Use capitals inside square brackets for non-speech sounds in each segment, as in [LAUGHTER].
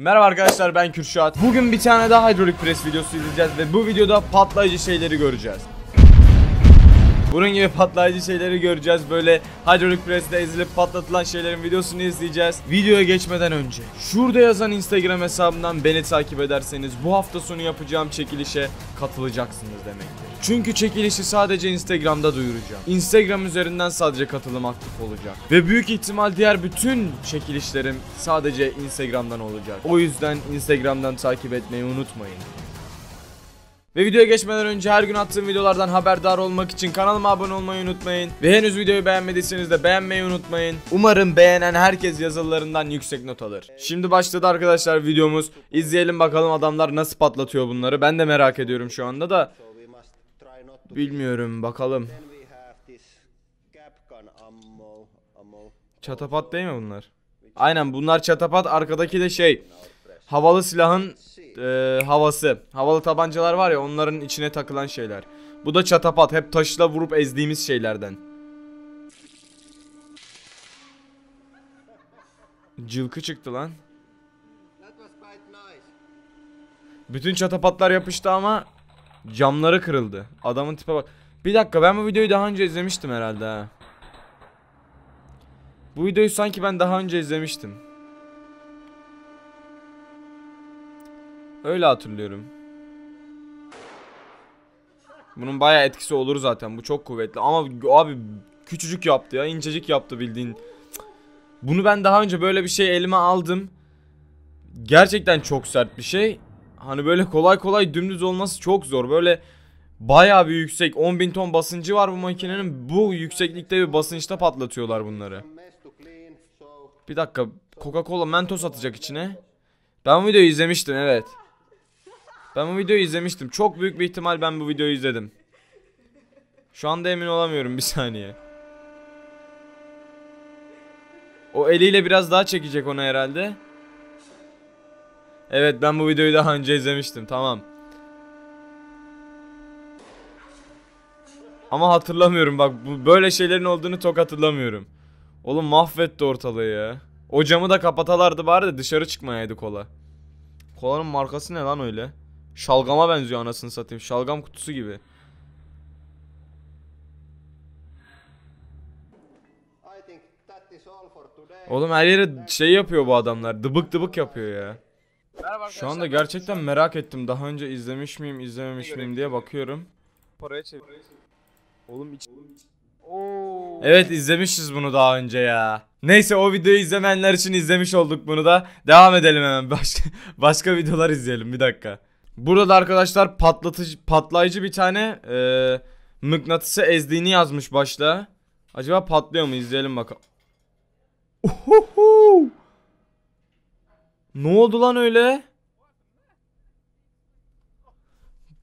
Merhaba arkadaşlar ben Kürşat. Bugün bir tane daha hidrolik pres videosu izleyeceğiz ve bu videoda patlayıcı şeyleri göreceğiz. Bunun gibi patlayıcı şeyleri göreceğiz. Böyle hidrolik presle ezilip patlatılan şeylerin videosunu izleyeceğiz. Videoya geçmeden önce şurada yazan Instagram hesabından beni takip ederseniz bu hafta sonu yapacağım çekilişe katılacaksınız demektir. Çünkü çekilişi sadece Instagram'da duyuracağım. Instagram üzerinden sadece katılım aktif olacak. Ve büyük ihtimal diğer bütün çekilişlerim sadece Instagram'dan olacak. O yüzden Instagram'dan takip etmeyi unutmayın. Ve videoya geçmeden önce her gün attığım videolardan haberdar olmak için kanalıma abone olmayı unutmayın. Ve henüz videoyu beğenmediyseniz de beğenmeyi unutmayın. Umarım beğenen herkes yazılarından yüksek not alır. Şimdi başladı arkadaşlar videomuz. İzleyelim bakalım adamlar nasıl patlatıyor bunları. Ben de merak ediyorum şu anda da. Bilmiyorum bakalım. Çatapat değil mi bunlar? Aynen bunlar çatapat arkadaki de şey. Havalı silahın e, havası. Havalı tabancalar var ya onların içine takılan şeyler. Bu da çatapat hep taşla vurup ezdiğimiz şeylerden. Cılkı çıktı lan. Bütün çatapatlar yapıştı ama camları kırıldı. Adamın tipe bak. Bir dakika ben bu videoyu daha önce izlemiştim herhalde ha. Bu videoyu sanki ben daha önce izlemiştim. Öyle hatırlıyorum. Bunun bayağı etkisi olur zaten. Bu çok kuvvetli. Ama abi küçücük yaptı ya. incecik yaptı bildiğin. Bunu ben daha önce böyle bir şey elime aldım. Gerçekten çok sert bir şey. Hani böyle kolay kolay dümdüz olması çok zor. Böyle bayağı bir yüksek 10.000 ton basıncı var bu makinenin. Bu yükseklikte bir basınçta patlatıyorlar bunları. Bir dakika. Coca-Cola Mentos atacak içine. Ben bu videoyu izlemiştim evet. Ben bu videoyu izlemiştim. Çok büyük bir ihtimal ben bu videoyu izledim. Şu anda emin olamıyorum bir saniye. O eliyle biraz daha çekecek onu herhalde. Evet ben bu videoyu daha önce izlemiştim tamam. Ama hatırlamıyorum bak bu böyle şeylerin olduğunu çok hatırlamıyorum. Oğlum mahvetti ortalığı ya. O camı da kapatalardı bari de dışarı çıkmayaydı kola. Kolanın markası ne lan öyle? Şalgama benziyor anasını satayım. Şalgam kutusu gibi. Oğlum her yere şey yapıyor bu adamlar. Dıbık dıbık yapıyor ya. Şu anda gerçekten merak ettim. Daha önce izlemiş miyim, izlememiş miyim diye bakıyorum. Paraya çevir. Oğlum iç. Oo. Evet izlemişiz bunu daha önce ya. Neyse o videoyu izlemenler için izlemiş olduk bunu da. Devam edelim hemen. Başka [LAUGHS] başka videolar izleyelim bir dakika. Burada da arkadaşlar patlatıcı, patlayıcı bir tane e, mıknatısı ezdiğini yazmış başta. Acaba patlıyor mu? İzleyelim bakalım. Uhuhu. Ne oldu lan öyle?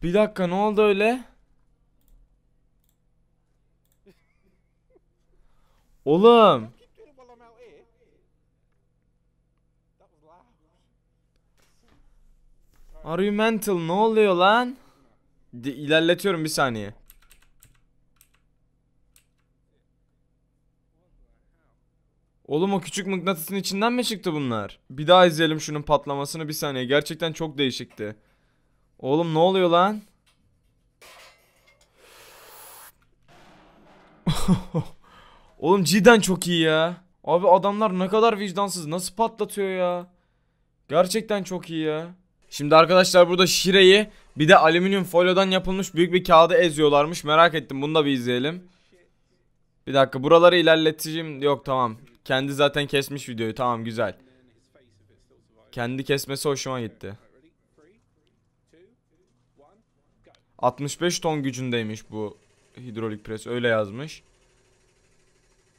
Bir dakika ne oldu öyle? Oğlum. Are you mental? Ne oluyor lan? De ilerletiyorum bir saniye. Oğlum o küçük mıknatısın içinden mi çıktı bunlar? Bir daha izleyelim şunun patlamasını bir saniye. Gerçekten çok değişikti. Oğlum ne oluyor lan? [LAUGHS] Oğlum cidden çok iyi ya. Abi adamlar ne kadar vicdansız. Nasıl patlatıyor ya? Gerçekten çok iyi ya. Şimdi arkadaşlar burada şireyi bir de alüminyum folyodan yapılmış büyük bir kağıda eziyorlarmış. Merak ettim bunu da bir izleyelim. Bir dakika buraları ilerleteceğim. Yok tamam. Kendi zaten kesmiş videoyu. Tamam güzel. Kendi kesmesi hoşuma gitti. 65 ton gücündeymiş bu hidrolik pres. Öyle yazmış.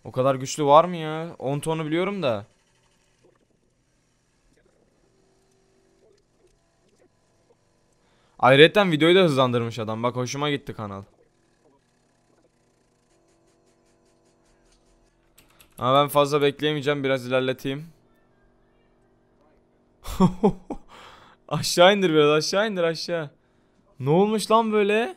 O kadar güçlü var mı ya? 10 tonu biliyorum da. Ayrıca videoyu da hızlandırmış adam. Bak hoşuma gitti kanal. Ama ben fazla bekleyemeyeceğim. Biraz ilerleteyim. [LAUGHS] aşağı indir biraz. Aşağı indir aşağı. Ne olmuş lan böyle?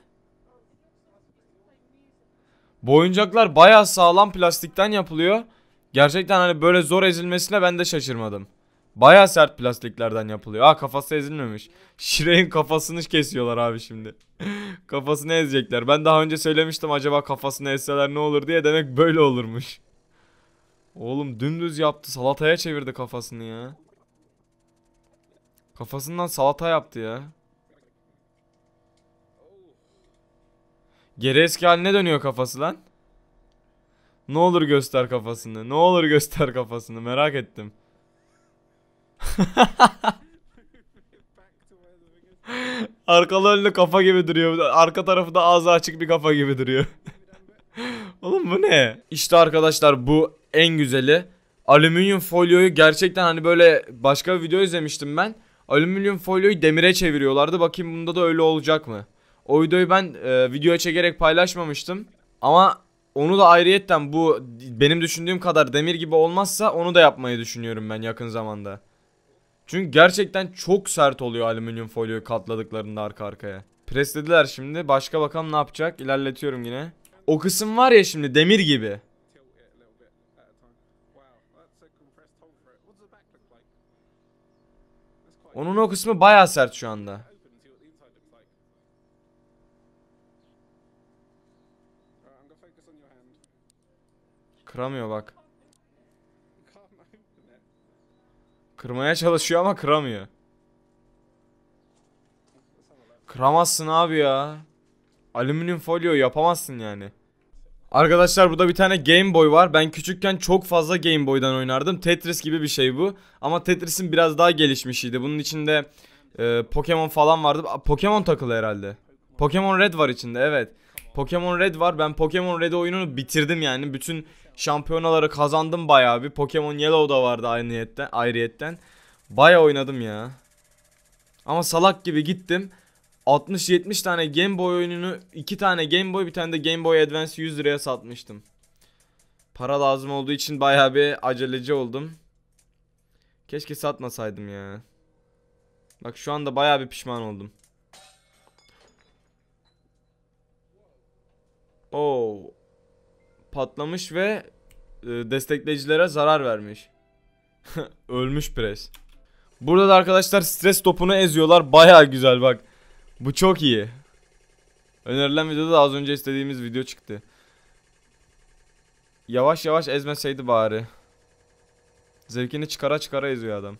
Boyuncaklar oyuncaklar baya sağlam plastikten yapılıyor. Gerçekten hani böyle zor ezilmesine ben de şaşırmadım. Baya sert plastiklerden yapılıyor. Aa kafası ezilmemiş. Şirey'in kafasını kesiyorlar abi şimdi. [LAUGHS] kafasını ezecekler. Ben daha önce söylemiştim acaba kafasını ezseler ne olur diye. Demek böyle olurmuş. Oğlum dümdüz yaptı. Salataya çevirdi kafasını ya. Kafasından salata yaptı ya. Geri eski haline dönüyor kafası lan. Ne olur göster kafasını. Ne olur göster kafasını. Merak ettim. [LAUGHS] Arkalı önlü kafa gibi duruyor. Arka tarafı da ağzı açık bir kafa gibi duruyor. [LAUGHS] Oğlum bu ne? İşte arkadaşlar bu en güzeli. Alüminyum folyoyu gerçekten hani böyle başka bir video izlemiştim ben. Alüminyum folyoyu demire çeviriyorlardı. Bakayım bunda da öyle olacak mı? O videoyu ben e, videoya çekerek paylaşmamıştım. Ama onu da ayrıyetten bu benim düşündüğüm kadar demir gibi olmazsa onu da yapmayı düşünüyorum ben yakın zamanda. Çünkü gerçekten çok sert oluyor alüminyum folyoyu katladıklarında arka arkaya. Preslediler şimdi. Başka bakalım ne yapacak. İlerletiyorum yine. O kısım var ya şimdi demir gibi. Onun o kısmı baya sert şu anda. Kıramıyor bak. Kırmaya çalışıyor ama kıramıyor. Kıramazsın abi ya. Alüminyum folyo yapamazsın yani. Arkadaşlar burada bir tane Game Boy var. Ben küçükken çok fazla Game Boy'dan oynardım. Tetris gibi bir şey bu. Ama Tetris'in biraz daha gelişmişiydi. Bunun içinde e, Pokemon falan vardı. Pokemon takılı herhalde. Pokemon Red var içinde evet. Pokemon Red var. Ben Pokemon Red oyununu bitirdim yani. Bütün şampiyonaları kazandım bayağı bir. Pokemon Yellow da vardı aynıyetten, ayrıyetten. Bayağı oynadım ya. Ama salak gibi gittim. 60-70 tane Game Boy oyununu 2 tane Game Boy bir tane de Game Boy Advance 100 liraya satmıştım. Para lazım olduğu için bayağı bir aceleci oldum. Keşke satmasaydım ya. Bak şu anda bayağı bir pişman oldum. Oh patlamış ve e, destekleyicilere zarar vermiş. [LAUGHS] Ölmüş Pres. Burada da arkadaşlar stres topunu eziyorlar. Baya güzel bak. Bu çok iyi. Önerilen videoda da az önce istediğimiz video çıktı. Yavaş yavaş ezmeseydi bari. Zevkini çıkara çıkara eziyor adam.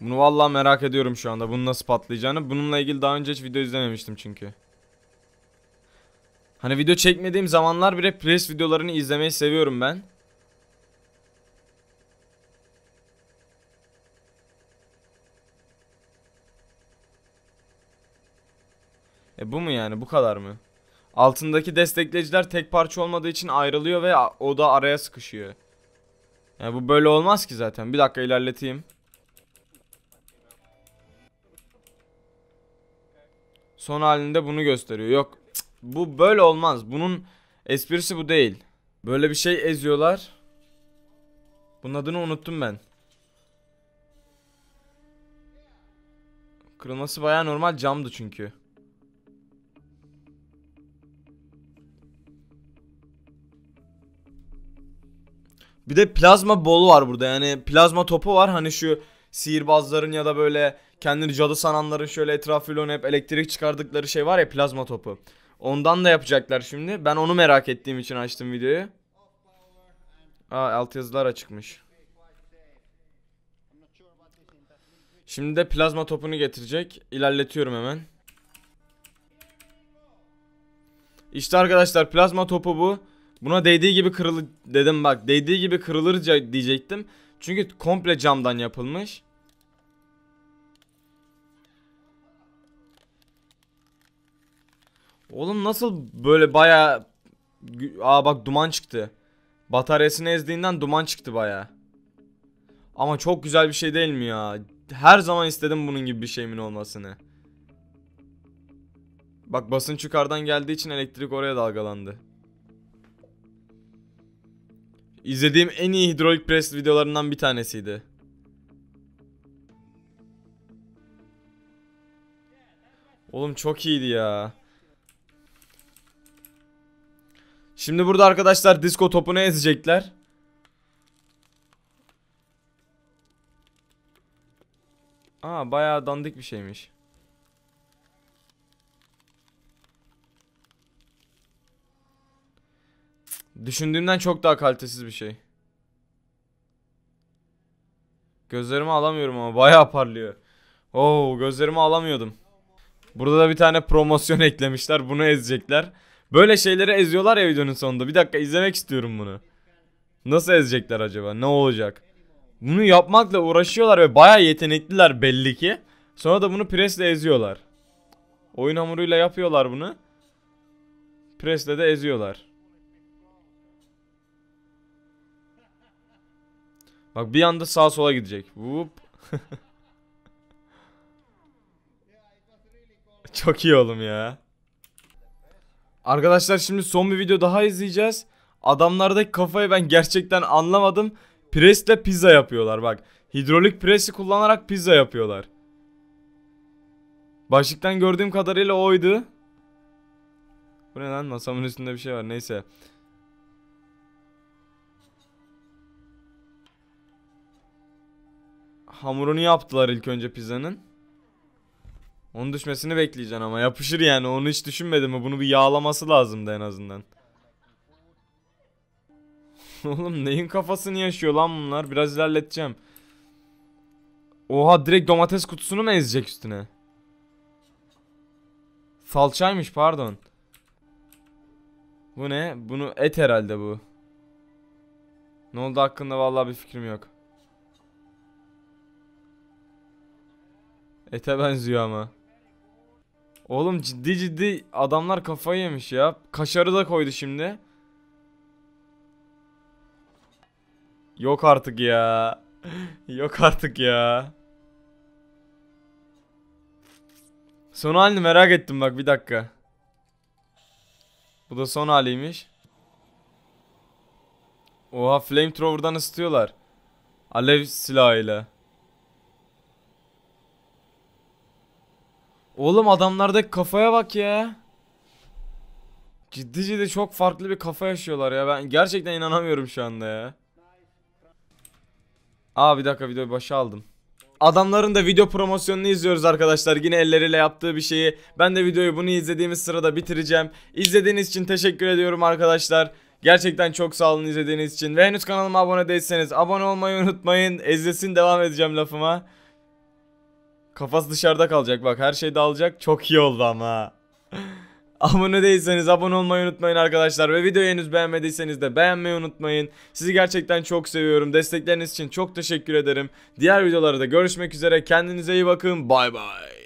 Bunu vallahi merak ediyorum şu anda. Bunu nasıl patlayacağını. Bununla ilgili daha önce hiç video izlememiştim çünkü. Hani video çekmediğim zamanlar bile press videolarını izlemeyi seviyorum ben. E bu mu yani bu kadar mı? Altındaki destekleyiciler tek parça olmadığı için ayrılıyor ve o da araya sıkışıyor. Yani bu böyle olmaz ki zaten. Bir dakika ilerleteyim. Son halinde bunu gösteriyor. Yok bu böyle olmaz. Bunun esprisi bu değil. Böyle bir şey eziyorlar. Bunun adını unuttum ben. Kırılması baya normal camdı çünkü. Bir de plazma bolu var burada yani plazma topu var hani şu sihirbazların ya da böyle kendini cadı sananların şöyle etrafıyla hep elektrik çıkardıkları şey var ya plazma topu. Ondan da yapacaklar şimdi. Ben onu merak ettiğim için açtım videoyu. Aa altyazılar açıkmış. Şimdi de plazma topunu getirecek. İlerletiyorum hemen. İşte arkadaşlar plazma topu bu. Buna değdiği gibi kırılır dedim bak. Değdiği gibi kırılır diyecektim. Çünkü komple camdan yapılmış. Oğlum nasıl böyle baya... Aa bak duman çıktı. Bataryasını ezdiğinden duman çıktı baya. Ama çok güzel bir şey değil mi ya? Her zaman istedim bunun gibi bir şeyimin olmasını. Bak basınç yukarıdan geldiği için elektrik oraya dalgalandı. İzlediğim en iyi hidrolik pres videolarından bir tanesiydi. Oğlum çok iyiydi ya. Şimdi burada arkadaşlar disco topunu ezecekler. Aa bayağı dandik bir şeymiş. Düşündüğümden çok daha kalitesiz bir şey. Gözlerimi alamıyorum ama bayağı parlıyor. Oo gözlerimi alamıyordum. Burada da bir tane promosyon [LAUGHS] eklemişler. Bunu ezecekler. Böyle şeyleri eziyorlar ya videonun sonunda. Bir dakika izlemek istiyorum bunu. Nasıl ezecekler acaba? Ne olacak? Bunu yapmakla uğraşıyorlar ve baya yetenekliler belli ki. Sonra da bunu presle eziyorlar. Oyun hamuruyla yapıyorlar bunu. Presle de eziyorlar. Bak bir anda sağa sola gidecek. Vup. [LAUGHS] Çok iyi oğlum ya. Arkadaşlar şimdi son bir video daha izleyeceğiz. Adamlardaki kafayı ben gerçekten anlamadım. Presle pizza yapıyorlar bak. Hidrolik presi kullanarak pizza yapıyorlar. Başlıktan gördüğüm kadarıyla oydu. Bu ne lan masamın üstünde bir şey var neyse. Hamurunu yaptılar ilk önce pizzanın. Onun düşmesini bekleyeceksin ama yapışır yani onu hiç düşünmedim mi? Bunu bir yağlaması lazımdı en azından. [LAUGHS] Oğlum neyin kafasını yaşıyor lan bunlar? Biraz ilerleteceğim. Oha direkt domates kutusunu mu ezecek üstüne? Salçaymış pardon. Bu ne? Bunu et herhalde bu. Ne oldu hakkında vallahi bir fikrim yok. Ete benziyor ama. Oğlum ciddi ciddi adamlar kafayı yemiş ya. Kaşarı da koydu şimdi. Yok artık ya. [LAUGHS] Yok artık ya. Son halini merak ettim bak bir dakika. Bu da son haliymiş. Oha flamethrower'dan ısıtıyorlar. Alev silahıyla. Oğlum adamlardaki kafaya bak ya. Ciddi ciddi çok farklı bir kafa yaşıyorlar ya. Ben gerçekten inanamıyorum şu anda ya. Aa bir dakika videoyu başa aldım. Adamların da video promosyonunu izliyoruz arkadaşlar. Yine elleriyle yaptığı bir şeyi. Ben de videoyu bunu izlediğimiz sırada bitireceğim. İzlediğiniz için teşekkür ediyorum arkadaşlar. Gerçekten çok sağ olun izlediğiniz için. Ve henüz kanalıma abone değilseniz abone olmayı unutmayın. Ezlesin devam edeceğim lafıma. Kafası dışarıda kalacak bak her şey dağılacak. Çok iyi oldu ama. [LAUGHS] abone değilseniz abone olmayı unutmayın arkadaşlar. Ve videoyu henüz beğenmediyseniz de beğenmeyi unutmayın. Sizi gerçekten çok seviyorum. Destekleriniz için çok teşekkür ederim. Diğer videolarda görüşmek üzere. Kendinize iyi bakın. Bay bay.